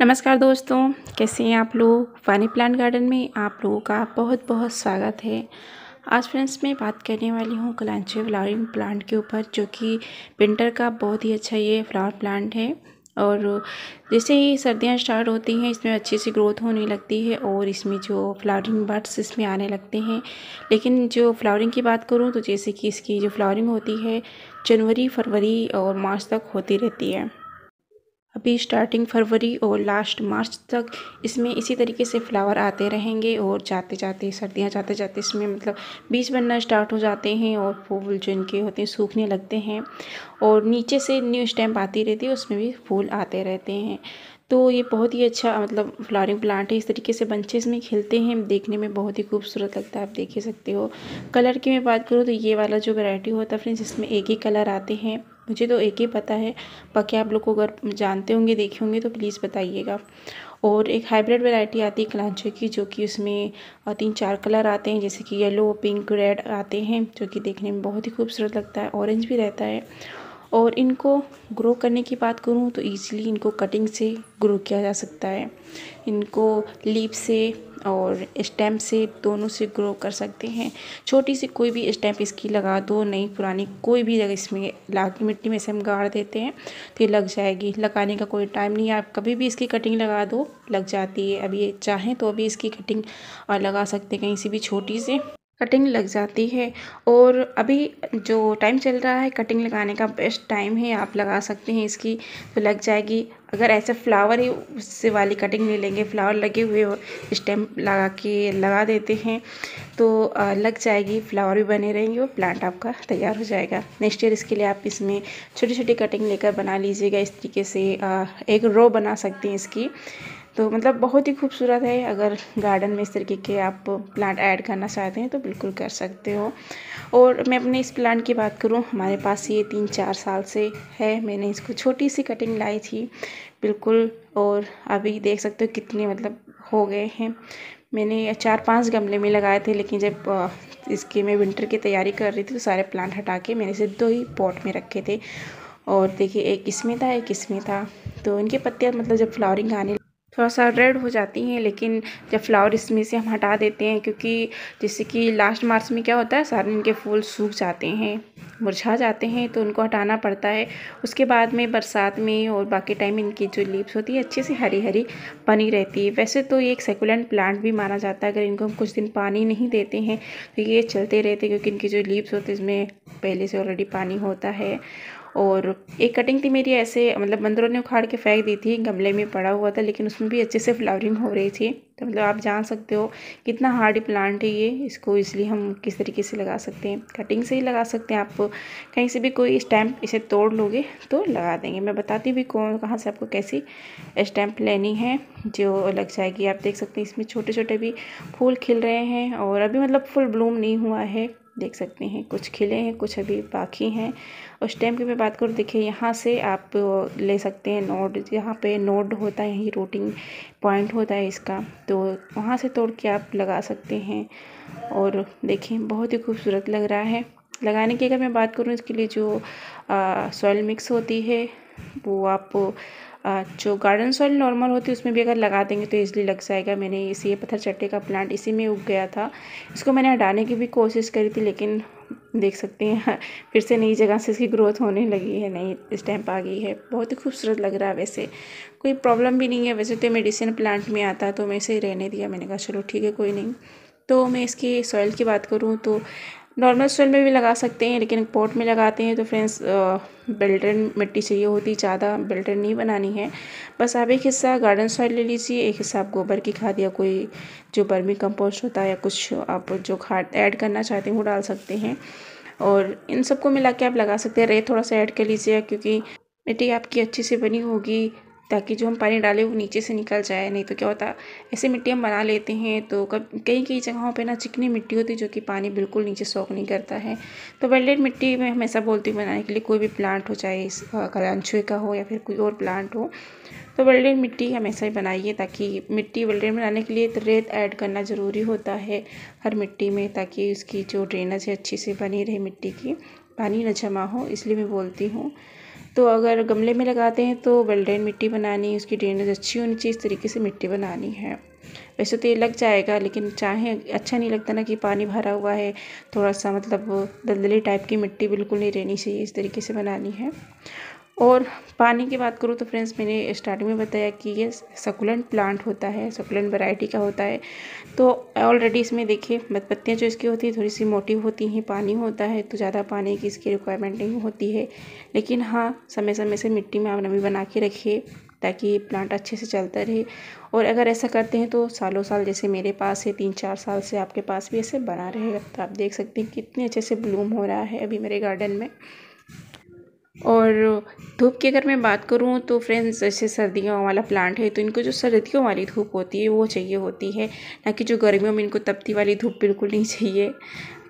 नमस्कार दोस्तों कैसे हैं आप लोग वानी प्लांट गार्डन में आप लोगों का बहुत बहुत स्वागत है आज फ्रेंड्स मैं बात करने वाली हूँ कलांचे फ्लावरिंग प्लांट के ऊपर जो कि विंटर का बहुत ही अच्छा ये फ्लावर प्लांट है और जैसे ही सर्दियाँ स्टार्ट होती हैं इसमें अच्छी सी ग्रोथ होने लगती है और इसमें जो फ्लावरिंग बर्ड्स इसमें आने लगते हैं लेकिन जो फ्लावरिंग की बात करूँ तो जैसे कि इसकी जो फ्लावरिंग होती है जनवरी फरवरी और मार्च तक होती रहती है अभी स्टार्टिंग फरवरी और लास्ट मार्च तक इसमें इसी तरीके से फ्लावर आते रहेंगे और जाते जाते सर्दियाँ जाते जाते इसमें मतलब बीज बनना स्टार्ट हो जाते हैं और फूल जो इनके होते हैं सूखने लगते हैं और नीचे से न्यू स्टैम्प आती रहती है उसमें भी फूल आते रहते हैं तो ये बहुत ही अच्छा मतलब फ्लावरिंग प्लांट है इस तरीके से बंचेस में खिलते हैं देखने में बहुत ही खूबसूरत लगता है आप देख ही सकते हो कलर की मैं बात करूँ तो ये वाला जो वैरायटी होता है फ्रेंड्स इसमें एक ही कलर आते हैं मुझे तो एक ही पता है बाकी आप लोग को अगर जानते होंगे देखे होंगे तो प्लीज़ बताइएगा और एक हाइब्रिड वैरायटी आती है कलांचे की जो कि उसमें तीन चार कलर आते हैं जैसे कि येलो पिंक रेड आते हैं जो कि देखने में बहुत ही खूबसूरत लगता है ऑरेंज भी रहता है और इनको ग्रो करने की बात करूँ तो ईज़िली इनको कटिंग से ग्रो किया जा सकता है इनको लीप से और स्टैम्प से दोनों से ग्रो कर सकते हैं छोटी सी कोई भी स्टैम्प इसकी लगा दो नई पुरानी कोई भी जगह इसमें ला मिट्टी में से हम गाड़ देते हैं तो ये लग जाएगी लगाने का कोई टाइम नहीं है आप कभी भी इसकी कटिंग लगा दो लग जाती है अभी ये चाहें तो अभी इसकी कटिंग लगा सकते हैं कहीं से भी छोटी से कटिंग लग जाती है और अभी जो टाइम चल रहा है कटिंग लगाने का बेस्ट टाइम है आप लगा सकते हैं इसकी तो लग जाएगी अगर ऐसे फ्लावर ही उससे वाली कटिंग ले लेंगे फ्लावर लगे हुए टाइम लगा के लगा देते हैं तो लग जाएगी फ्लावर भी बने रहेंगे और प्लांट आपका तैयार हो जाएगा नेक्स्ट ईयर इसके लिए आप इसमें छोटी छोटी कटिंग लेकर बना लीजिएगा इस तरीके से एक रो बना सकते हैं इसकी तो मतलब बहुत ही खूबसूरत है अगर गार्डन में इस तरीके के आप प्लांट ऐड करना चाहते हैं तो बिल्कुल कर सकते हो और मैं अपने इस प्लांट की बात करूँ हमारे पास ये तीन चार साल से है मैंने इसको छोटी सी कटिंग लाई थी बिल्कुल और अभी देख सकते हो कितने मतलब हो गए हैं मैंने चार पांच गमले में लगाए थे लेकिन जब इसके मैं विंटर की तैयारी कर रही थी तो सारे प्लांट हटा के मैंने सिर्फ दो ही पॉट में रखे थे और देखिए एक इसमें था एक इसमें था तो इनके पत्ते मतलब जब फ्लावरिंग आने थोड़ा सा रेड हो जाती हैं लेकिन जब फ्लावर इसमें से हम हटा देते हैं क्योंकि जैसे कि लास्ट मार्च में क्या होता है सारे इनके फूल सूख जाते हैं मुरझा जाते हैं तो उनको हटाना पड़ता है उसके बाद में बरसात में और बाकी टाइम इनकी जो लीव्स होती है अच्छे से हरी हरी बनी रहती है वैसे तो ये एक सेकुलेंट प्लांट भी माना जाता है अगर इनको हम कुछ दिन पानी नहीं देते हैं तो ये चलते रहते क्योंकि इनकी जो लीव्स होती है इसमें पहले से ऑलरेडी पानी होता है और एक कटिंग थी मेरी ऐसे मतलब बंदरों ने उखाड़ के फेंक दी थी गमले में पड़ा हुआ था लेकिन उसमें भी अच्छे से फ्लावरिंग हो रही थी तो मतलब आप जान सकते हो कितना हार्ड प्लांट है ये इसको इसलिए हम किस तरीके से लगा सकते हैं कटिंग से ही लगा सकते हैं आप कहीं से भी कोई स्टैम्प इसे तोड़ लोगे तो लगा देंगे मैं बताती भी कौन कहाँ से आपको कैसी स्टैम्प लेनी है जो लग जाएगी आप देख सकते हैं इसमें छोटे छोटे भी फूल खिल रहे हैं और अभी मतलब फुल ब्लूम नहीं हुआ है देख सकते हैं कुछ खिले हैं कुछ अभी बाकी हैं उस टाइम की मैं बात करूँ देखिए यहाँ से आप ले सकते हैं नोड यहाँ पे नोड होता है यही रोटिंग पॉइंट होता है इसका तो वहाँ से तोड़ के आप लगा सकते हैं और देखिए बहुत ही खूबसूरत लग रहा है लगाने की अगर मैं बात करूँ इसके लिए जो सॉइल मिक्स होती है वो आप जो गार्डन सॉइल नॉर्मल होती है उसमें भी अगर लगा देंगे तो ईज़िली लग जाएगा मैंने इसी पत्थर चट्टे का प्लांट इसी में उग गया था इसको मैंने हटाने की भी कोशिश करी थी लेकिन देख सकते हैं हाँ, फिर से नई जगह से इसकी ग्रोथ होने लगी है नई स्टैम्प आ गई है बहुत ही खूबसूरत लग रहा है वैसे कोई प्रॉब्लम भी नहीं है वैसे तो मेडिसिन प्लांट में आता तो मैं इसे रहने दिया मैंने कहा चलो ठीक है कोई नहीं तो मैं इसकी सॉइल की बात करूँ तो नॉर्मल सोइल में भी लगा सकते हैं लेकिन पॉट में लगाते हैं तो फ्रेंड्स बिल्टन मिट्टी चाहिए होती ज़्यादा बिल्टन नहीं बनानी है बस आप एक हिस्सा गार्डन सॉइल ले लीजिए एक हिस्सा आप गोबर की खाद या कोई जो बर्मी कंपोस्ट होता है या कुछ आप जो खाद ऐड करना चाहते हैं वो डाल सकते हैं और इन सबको मिला के आप लगा सकते हैं रेत थोड़ा सा ऐड कर लीजिएगा क्योंकि मिट्टी आपकी अच्छी से बनी होगी ताकि जो हम पानी डालें वो नीचे से निकल जाए नहीं तो क्या होता ऐसे मिट्टी हम बना लेते हैं तो कब कई कई जगहों पे ना चिकनी मिट्टी होती जो कि पानी बिल्कुल नीचे सौख नहीं करता है तो वेल्डेड मिट्टी हम हमेशा बोलती हूँ बनाने के लिए कोई भी प्लांट हो चाहे इस कलांछुए का हो या फिर कोई और प्लांट हो तो वेल्डेड मिट्टी हमेशा ही बनाइए ताकि मिट्टी वेल्डेड बनाने के लिए रेत ऐड करना ज़रूरी होता है हर मिट्टी में ताकि उसकी जो ड्रेनेज है अच्छी से बनी रहे मिट्टी की पानी न जमा हो इसलिए मैं बोलती हूँ तो अगर गमले में लगाते हैं तो वेल ड्रेन मिट्टी बनानी उसकी ड्रेनेज अच्छी होनी चाहिए इस तरीके से मिट्टी बनानी है वैसे तो ये लग जाएगा लेकिन चाहे अच्छा नहीं लगता ना कि पानी भरा हुआ है थोड़ा सा मतलब दलदली टाइप की मिट्टी बिल्कुल नहीं रहनी चाहिए इस तरीके से बनानी है और पानी की बात करूँ तो फ्रेंड्स मैंने स्टार्टिंग में बताया कि ये सकुलेंट प्लांट होता है सकुलेंट वैरायटी का होता है तो ऑलरेडी इसमें देखिए पत्तियाँ जो इसकी होती है थोड़ी सी मोटी होती हैं पानी होता है तो ज़्यादा पानी की इसकी रिक्वायरमेंट नहीं होती है लेकिन हाँ समय समय से मिट्टी में आप नमी बना के रखिए ताकि प्लांट अच्छे से चलता रहे और अगर ऐसा करते हैं तो सालों साल जैसे मेरे पास है तीन चार साल से आपके पास भी ऐसे बना रहेगा तो आप देख सकते हैं कितने अच्छे से ब्लूम हो रहा है अभी मेरे गार्डन में और धूप की अगर मैं बात करूँ तो फ्रेंड्स जैसे सर्दियों वाला प्लांट है तो इनको जो सर्दियों वाली धूप होती है वो चाहिए होती है ना कि जो गर्मियों में इनको तपती वाली धूप बिल्कुल नहीं चाहिए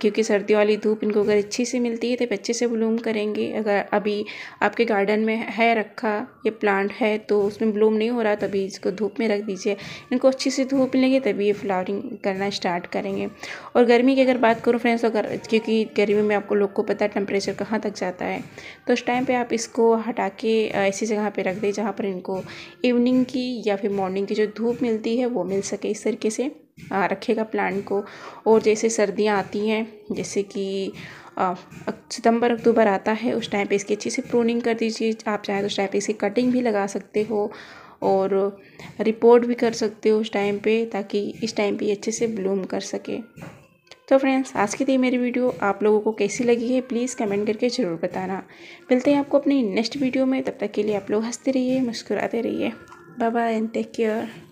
क्योंकि सर्दियों वाली धूप इनको अगर अच्छी सी मिलती है तो अच्छे से ब्लूम करेंगे अगर अभी आपके गार्डन में है रखा ये प्लांट है तो उसमें ब्लूम नहीं हो रहा तभी इसको धूप में रख दीजिए इनको अच्छी सी धूप मिलेगी तभी ये फ्लावरिंग करना स्टार्ट करेंगे और गर्मी की अगर बात करूँ फ्रेंड्स तो अगर क्योंकि गर्मी में आपको लोग को पता है टेम्परेचर कहाँ तक जाता है तो उस टाइम पर आप इसको हटा के ऐसी जगह पर रख दें जहाँ पर इनको इवनिंग की या फिर मॉर्निंग की जो धूप मिलती है वो मिल सके इस तरीके से रखेगा प्लांट को और जैसे सर्दियाँ आती हैं जैसे कि सितंबर अक्टूबर आता है उस टाइम पे इसकी अच्छी से प्रूनिंग कर दीजिए आप चाहें तो उस टाइम पर इसकी कटिंग भी लगा सकते हो और रिपोर्ट भी कर सकते हो उस टाइम पे ताकि इस टाइम पे ये अच्छे से ब्लूम कर सके तो फ्रेंड्स आज की थी तो मेरी वीडियो आप लोगों को कैसी लगी है प्लीज़ कमेंट करके ज़रूर बताना मिलते हैं आपको अपनी नेक्स्ट वीडियो में तब तक के लिए आप लोग हंसते रहिए मुस्कुराते रहिए bye bye and take care